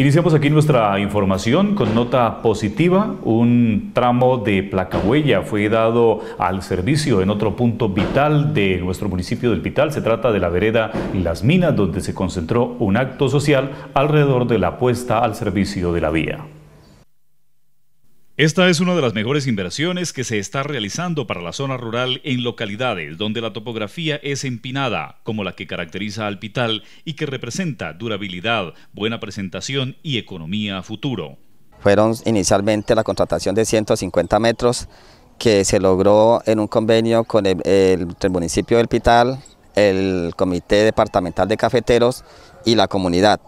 Iniciamos aquí nuestra información con nota positiva. Un tramo de placahuella fue dado al servicio en otro punto vital de nuestro municipio del Pital. Se trata de la vereda Las Minas, donde se concentró un acto social alrededor de la puesta al servicio de la vía. Esta es una de las mejores inversiones que se está realizando para la zona rural en localidades donde la topografía es empinada, como la que caracteriza al Pital y que representa durabilidad, buena presentación y economía a futuro. Fueron inicialmente la contratación de 150 metros que se logró en un convenio con el, el municipio del Pital, el Comité Departamental de Cafeteros y la comunidad.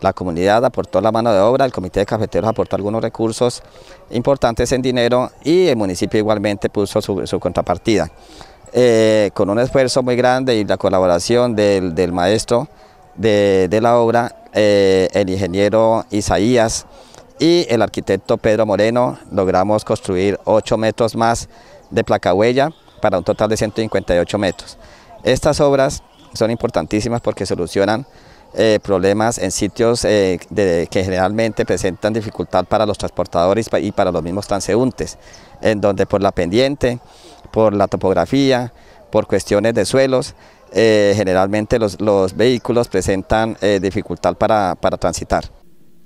La comunidad aportó la mano de obra, el comité de cafeteros aportó algunos recursos importantes en dinero y el municipio igualmente puso su, contrapartida. Eh, con un esfuerzo muy grande y la colaboración del, maestro de, la obra, eh, el ingeniero Isaías y el arquitecto Pedro Moreno, logramos construir 8 metros más de placa huella para un total de 158 metros. Estas obras son importantísimas porque solucionan eh, problemas en sitios eh, que generalmente presentan dificultad para los transportadores y para los mismos transeúntes, en donde por la pendiente, por la topografía, por cuestiones de suelos, eh, generalmente los, vehículos presentan dificultad para transitar.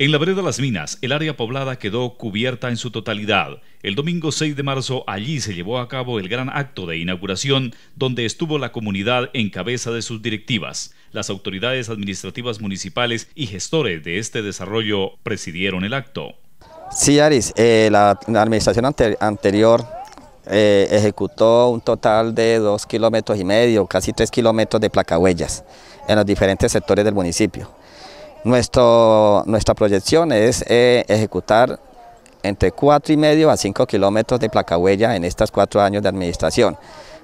En la vereda Las Minas, el área poblada quedó cubierta en su totalidad. El domingo 6 de marzo allí se llevó a cabo el gran acto de inauguración donde estuvo la comunidad en cabeza de sus directivas. Las autoridades administrativas municipales y gestores de este desarrollo presidieron el acto. Sí, Aris, eh, la, administración anterior eh, ejecutó un total de dos kilómetros y medio, casi tres kilómetros de placahuellas en los diferentes sectores del municipio nuestro, nuestra proyección es eh, ejecutar entre 4,5 a 5 kilómetros de placa en estos cuatro años de administración.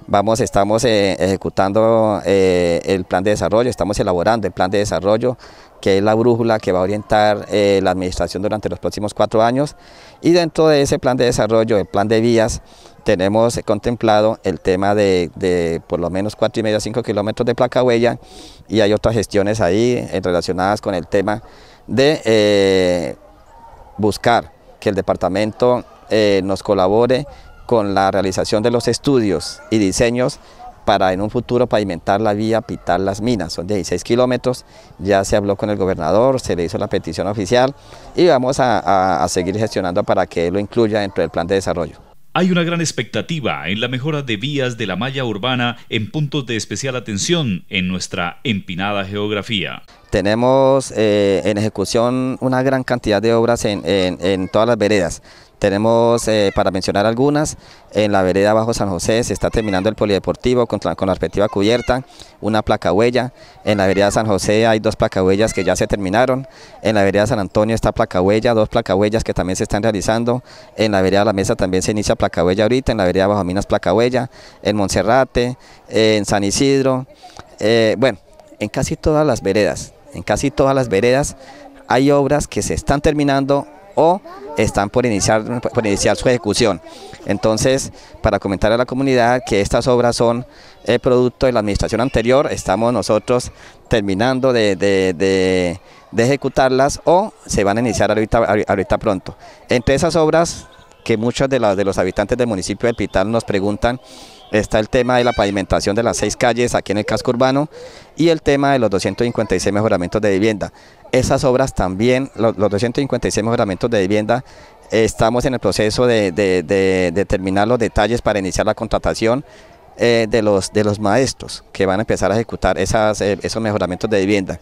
Vamos, estamos eh, ejecutando eh, el plan de desarrollo, estamos elaborando el plan de desarrollo, que es la brújula que va a orientar eh, la administración durante los próximos cuatro años. Y dentro de ese plan de desarrollo, el plan de vías, tenemos contemplado el tema de, de por lo menos cuatro y medio a cinco kilómetros de placa huella y hay otras gestiones ahí relacionadas con el tema de buscar que el departamento nos colabore con la realización de los estudios y diseños para en un futuro pavimentar la vía Pitar Las Minas, son 16 kilómetros, ya se habló con el gobernador, se le hizo la petición oficial y vamos a, seguir gestionando para que lo incluya dentro del plan de desarrollo. Hay una gran expectativa en la mejora de vías de la malla urbana en puntos de especial atención en nuestra empinada geografía. Tenemos eh, en ejecución una gran cantidad de obras en, todas las veredas. Tenemos, eh, para mencionar algunas, en la vereda Bajo San José se está terminando el polideportivo con, la respectiva cubierta, una placa huella. En la vereda San José hay dos placa huellas que ya se terminaron. En la vereda San Antonio está placa huella, dos placa huellas que también se están realizando. En la vereda La Mesa también se inicia placa huella ahorita, en la vereda Bajo Minas placa huella, en Monserrate, eh, en San Isidro. bueno, en casi todas las veredas en casi todas las veredas hay obras que se están terminando o están por iniciar, por iniciar su ejecución. Entonces, para comentar a la comunidad que estas obras son el producto de la administración anterior, estamos nosotros terminando de, ejecutarlas o se van a iniciar ahorita, ahorita pronto. Entre esas obras que muchos de, de los habitantes del municipio de Pital nos preguntan está el tema de la pavimentación de las seis calles aquí en el casco urbano y el tema de los 256 mejoramientos de vivienda. Esas obras también, los, 256 mejoramientos de vivienda, estamos en el proceso de, determinar los detalles para iniciar la contratación eh, de, los, maestros que van a empezar a ejecutar eh, esos mejoramientos de vivienda.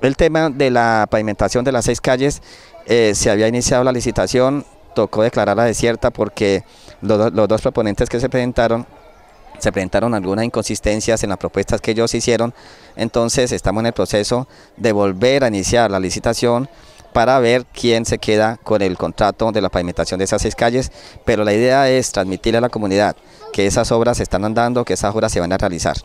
El tema de la pavimentación de las seis calles, eh, se había iniciado la licitación, tocó declararla desierta porque los, dos proponentes que se presentaron se presentaron algunas inconsistencias en las propuestas que ellos hicieron, entonces estamos en el proceso de volver a iniciar la licitación para ver quién se queda con el contrato de la pavimentación de esas seis calles, pero la idea es transmitirle a la comunidad que esas obras se están andando, que esas obras se van a realizar.